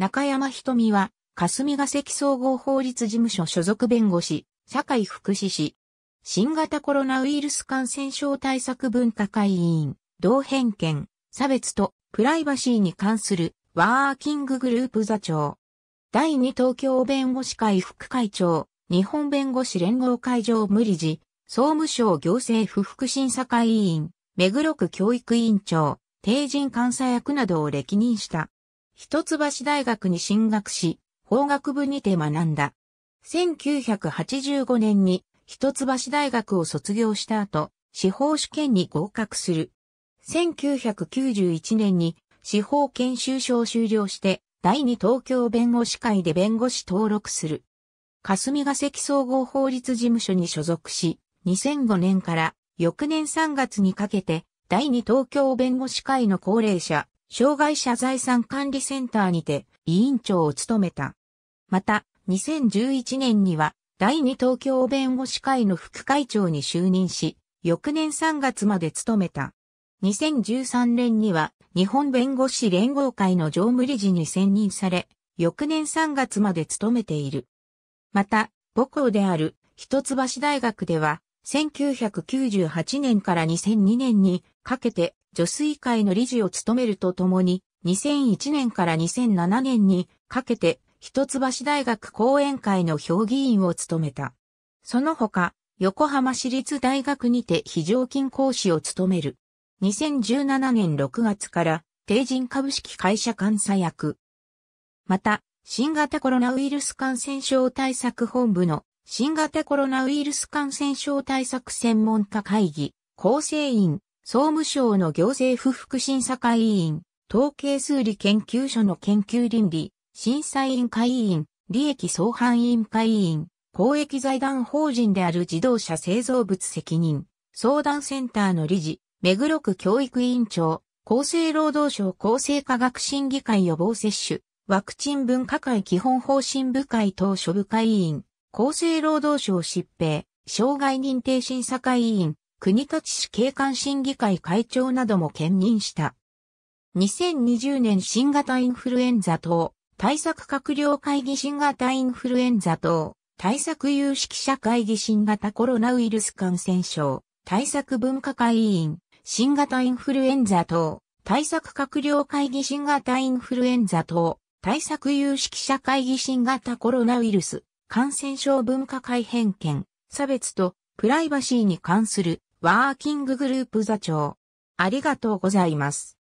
中山瞳は、霞ヶ関総合法律事務所所属弁護士、社会福祉士、新型コロナウイルス感染症対策分科会委員、同偏見、差別とプライバシーに関するワーキンググループ座長。第2東京弁護士会副会長、日本弁護士連合会場無理事、総務省行政不服審査会委員、目黒区教育委員長、定人監査役などを歴任した。一橋大学に進学し、法学部にて学んだ。1985年に一橋大学を卒業した後、司法試験に合格する。1991年に司法研修所を修了して、第二東京弁護士会で弁護士登録する。霞ヶ関総合法律事務所に所属し、2005年から翌年3月にかけて、第二東京弁護士会の高齢者、障害者財産管理センターにて委員長を務めた。また、2011年には第二東京弁護士会の副会長に就任し、翌年3月まで務めた。2013年には日本弁護士連合会の常務理事に選任され、翌年3月まで務めている。また、母校である一橋大学では、1998年から2002年にかけて女水会の理事を務めるとともに、2001年から2007年にかけて、一橋大学講演会の評議員を務めた。その他、横浜市立大学にて非常勤講師を務める。2017年6月から定人株式会社監査役。また、新型コロナウイルス感染症対策本部の新型コロナウイルス感染症対策専門家会議構成員総務省の行政不服審査会委員、統計数理研究所の研究倫理、審査委員会委員、利益相反委員会委員、公益財団法人である自動車製造物責任、相談センターの理事、目黒区教育委員長、厚生労働省厚生科学審議会予防接種、ワクチン分科会基本方針部会当初部会委員、厚生労働省疾病、障害認定審査会委員、国立市警官審議会会長なども兼任した。2020年新型インフルエンザ等、対策閣僚会議新型インフルエンザ等、対策有識者会議新型コロナウイルス感染症、対策分科会委員、新型インフルエンザ等、対策閣僚会議新型インフルエンザ等、対策有識者会議新型コロナウイルス、感染症分科会偏見、差別とプライバシーに関するワーキンググループ座長。ありがとうございます。